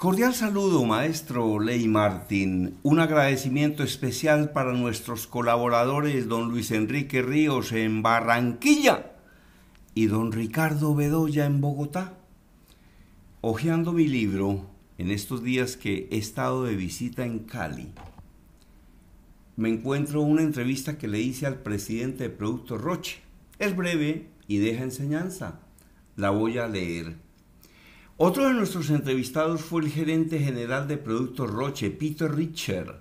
Cordial saludo, maestro Ley Martín. Un agradecimiento especial para nuestros colaboradores, don Luis Enrique Ríos en Barranquilla y don Ricardo Bedoya en Bogotá. Ojeando mi libro en estos días que he estado de visita en Cali, me encuentro una entrevista que le hice al presidente de Producto Roche. Es breve y deja enseñanza. La voy a leer. Otro de nuestros entrevistados fue el gerente general de productos Roche, Peter Richer.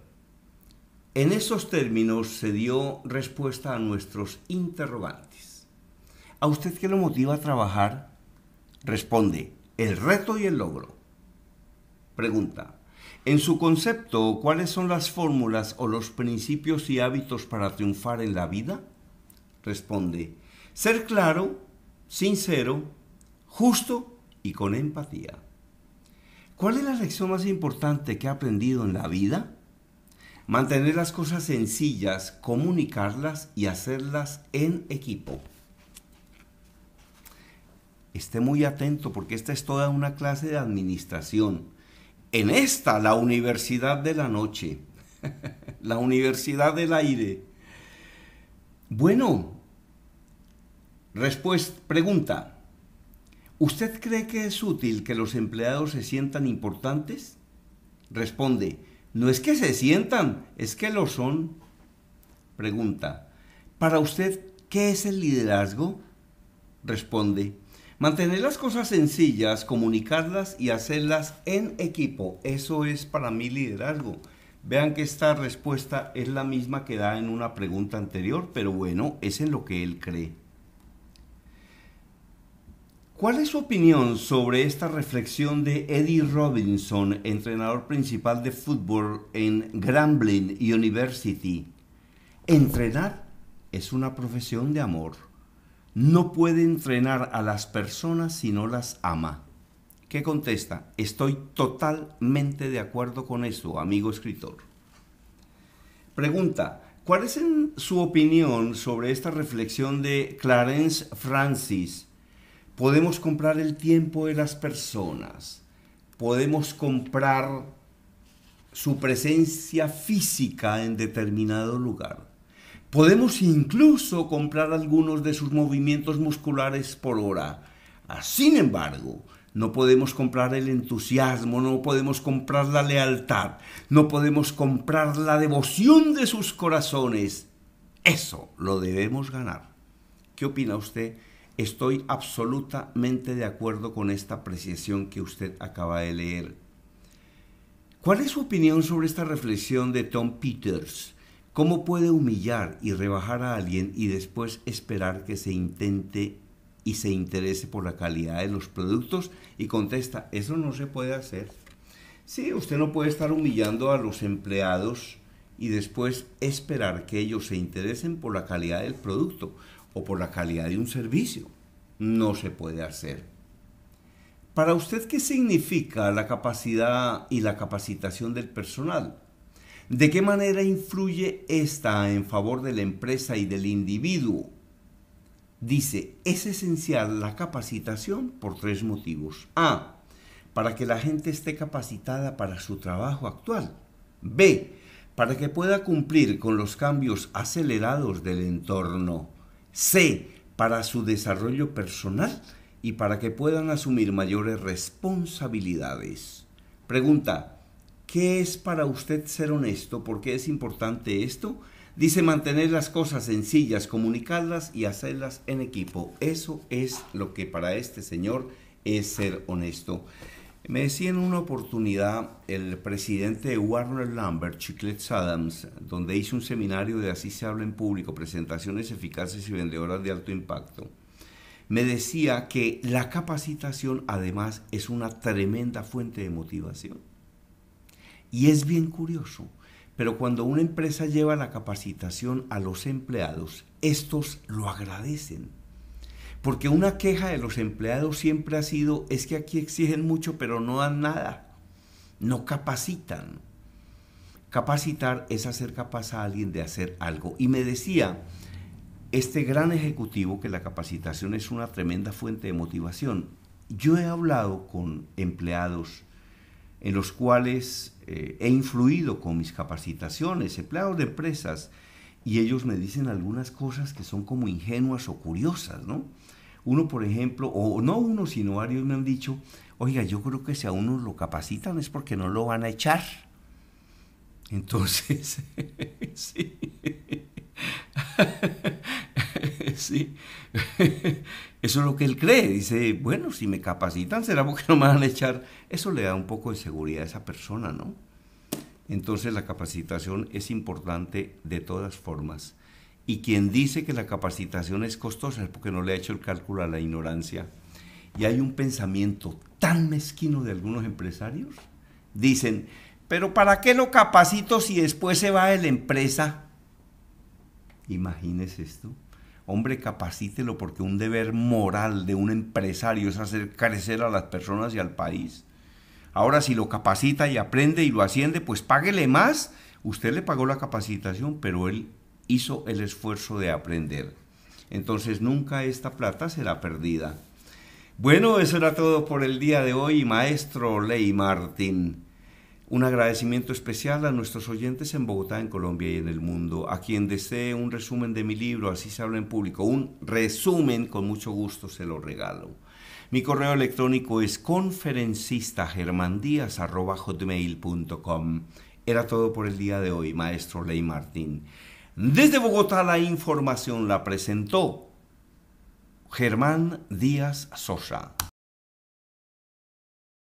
En esos términos se dio respuesta a nuestros interrogantes. ¿A usted qué lo motiva a trabajar? Responde, el reto y el logro. Pregunta, en su concepto, ¿cuáles son las fórmulas o los principios y hábitos para triunfar en la vida? Responde, ser claro, sincero, justo y con empatía. ¿Cuál es la lección más importante que he aprendido en la vida? Mantener las cosas sencillas, comunicarlas y hacerlas en equipo. Esté muy atento porque esta es toda una clase de administración. En esta, la Universidad de la Noche, la Universidad del Aire. Bueno, respuesta, pregunta. ¿Usted cree que es útil que los empleados se sientan importantes? Responde, no es que se sientan, es que lo son. Pregunta, ¿para usted qué es el liderazgo? Responde, mantener las cosas sencillas, comunicarlas y hacerlas en equipo. Eso es para mí liderazgo. Vean que esta respuesta es la misma que da en una pregunta anterior, pero bueno, es en lo que él cree. ¿Cuál es su opinión sobre esta reflexión de Eddie Robinson, entrenador principal de fútbol en Grambling University? Entrenar es una profesión de amor. No puede entrenar a las personas si no las ama. ¿Qué contesta? Estoy totalmente de acuerdo con eso, amigo escritor. Pregunta, ¿cuál es su opinión sobre esta reflexión de Clarence Francis? Podemos comprar el tiempo de las personas, podemos comprar su presencia física en determinado lugar. Podemos incluso comprar algunos de sus movimientos musculares por hora. Ah, sin embargo, no podemos comprar el entusiasmo, no podemos comprar la lealtad, no podemos comprar la devoción de sus corazones. Eso lo debemos ganar. ¿Qué opina usted Estoy absolutamente de acuerdo con esta apreciación que usted acaba de leer. ¿Cuál es su opinión sobre esta reflexión de Tom Peters? ¿Cómo puede humillar y rebajar a alguien y después esperar que se intente y se interese por la calidad de los productos? Y contesta, eso no se puede hacer. Sí, usted no puede estar humillando a los empleados y después esperar que ellos se interesen por la calidad del producto o por la calidad de un servicio. No se puede hacer. Para usted, ¿qué significa la capacidad y la capacitación del personal? ¿De qué manera influye esta en favor de la empresa y del individuo? Dice, es esencial la capacitación por tres motivos. A, para que la gente esté capacitada para su trabajo actual. B, para que pueda cumplir con los cambios acelerados del entorno. C, para su desarrollo personal y para que puedan asumir mayores responsabilidades. Pregunta, ¿qué es para usted ser honesto? ¿Por qué es importante esto? Dice mantener las cosas sencillas, comunicarlas y hacerlas en equipo. Eso es lo que para este señor es ser honesto. Me decía en una oportunidad el presidente de Warner Lambert, Chiclet Adams, donde hice un seminario de Así se habla en público, presentaciones eficaces y vendedoras de alto impacto. Me decía que la capacitación además es una tremenda fuente de motivación. Y es bien curioso, pero cuando una empresa lleva la capacitación a los empleados, estos lo agradecen porque una queja de los empleados siempre ha sido, es que aquí exigen mucho pero no dan nada, no capacitan. Capacitar es hacer capaz a alguien de hacer algo. Y me decía este gran ejecutivo que la capacitación es una tremenda fuente de motivación. Yo he hablado con empleados en los cuales eh, he influido con mis capacitaciones, empleados de empresas y ellos me dicen algunas cosas que son como ingenuas o curiosas, ¿no? Uno, por ejemplo, o no uno, sino varios me han dicho, oiga, yo creo que si a uno lo capacitan es porque no lo van a echar. Entonces, sí. sí. Eso es lo que él cree. Dice, bueno, si me capacitan será porque no me van a echar. Eso le da un poco de seguridad a esa persona, ¿no? Entonces la capacitación es importante de todas formas. Y quien dice que la capacitación es costosa es porque no le ha hecho el cálculo a la ignorancia. Y hay un pensamiento tan mezquino de algunos empresarios. Dicen, pero ¿para qué lo capacito si después se va de la empresa? Imagínese esto. Hombre, capacítelo porque un deber moral de un empresario es hacer carecer a las personas y al país. Ahora, si lo capacita y aprende y lo asciende, pues páguele más. Usted le pagó la capacitación, pero él hizo el esfuerzo de aprender. Entonces, nunca esta plata será perdida. Bueno, eso era todo por el día de hoy, maestro Ley Martín. Un agradecimiento especial a nuestros oyentes en Bogotá, en Colombia y en el mundo. A quien desee un resumen de mi libro, así se habla en público, un resumen, con mucho gusto se lo regalo. Mi correo electrónico es conferencistagermandías.com. Era todo por el día de hoy, maestro Ley Martín. Desde Bogotá la información la presentó Germán Díaz Sosa.